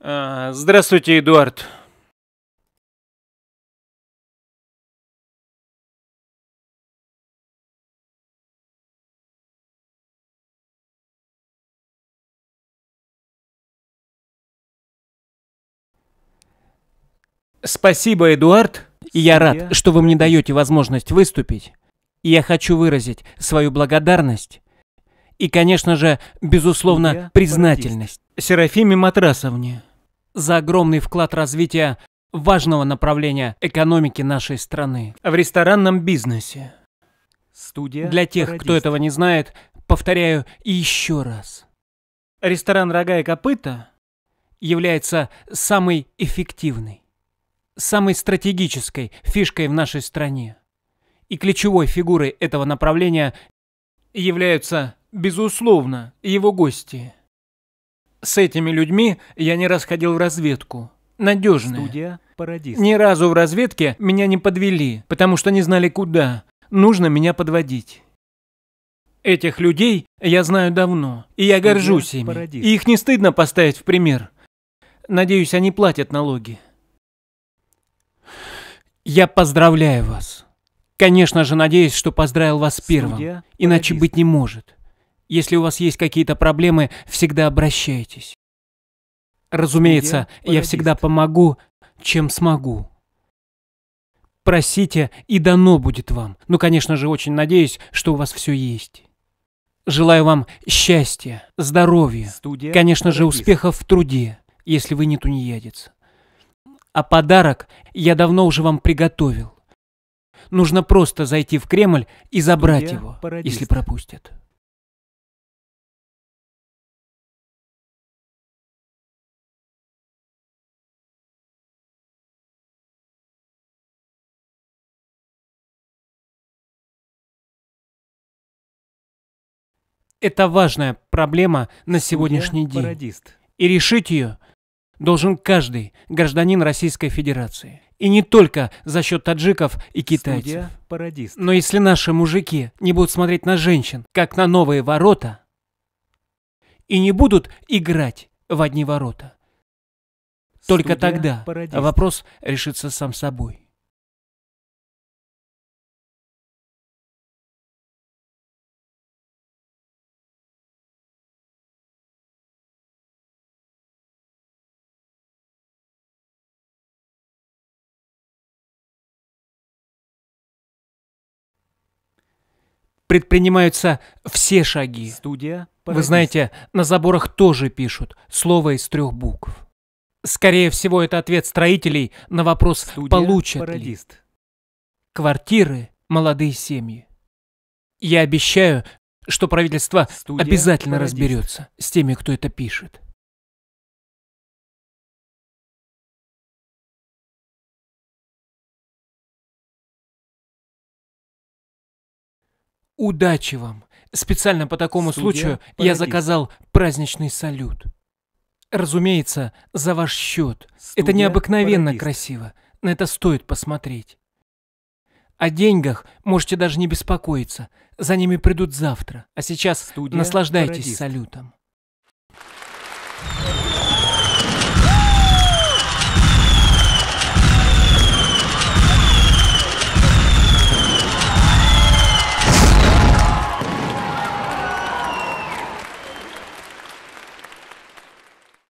Э, здравствуйте, Эдуард. Спасибо, Эдуард. Я рад, что вы мне даете возможность выступить. И я хочу выразить свою благодарность и, конечно же, безусловно, признательность Серафиме Матрасовне за огромный вклад развития важного направления экономики нашей страны в ресторанном бизнесе. Студия Для тех, Парадист. кто этого не знает, повторяю еще раз. Ресторан «Рога и копыта» является самой эффективной, самой стратегической фишкой в нашей стране. И ключевой фигурой этого направления являются, безусловно, его гости – с этими людьми я не раз ходил в разведку. Надежные. Студия Парадис. Ни разу в разведке меня не подвели, потому что не знали куда. Нужно меня подводить. Этих людей я знаю давно, и я Студия горжусь ими. Парадис. И их не стыдно поставить в пример. Надеюсь, они платят налоги. Я поздравляю вас. Конечно же, надеюсь, что поздравил вас Студия первым. Иначе быть не может. Если у вас есть какие-то проблемы, всегда обращайтесь. Разумеется, я, я всегда помогу, чем смогу. Просите, и дано будет вам. Ну, конечно же, очень надеюсь, что у вас все есть. Желаю вам счастья, здоровья, Студия конечно же, успехов в труде, если вы не тунеядец. А подарок я давно уже вам приготовил. Нужно просто зайти в Кремль и забрать Студия его, парадист. если пропустят. Это важная проблема на сегодняшний день. Пародист. И решить ее должен каждый гражданин Российской Федерации. И не только за счет таджиков и китайцев. Но если наши мужики не будут смотреть на женщин, как на новые ворота, и не будут играть в одни ворота, Студия только тогда пародист. вопрос решится сам собой. предпринимаются все шаги. Студия. Вы знаете, на заборах тоже пишут слово из трех букв. Скорее всего, это ответ строителей на вопрос Студия, «Получат пародист. ли?» Квартиры, молодые семьи. Я обещаю, что правительство Студия, обязательно пародист. разберется с теми, кто это пишет. «Удачи вам! Специально по такому Судья случаю парадис. я заказал праздничный салют. Разумеется, за ваш счет. Студия это необыкновенно парадис. красиво. На это стоит посмотреть. О деньгах можете даже не беспокоиться. За ними придут завтра. А сейчас Студия наслаждайтесь парадис. салютом.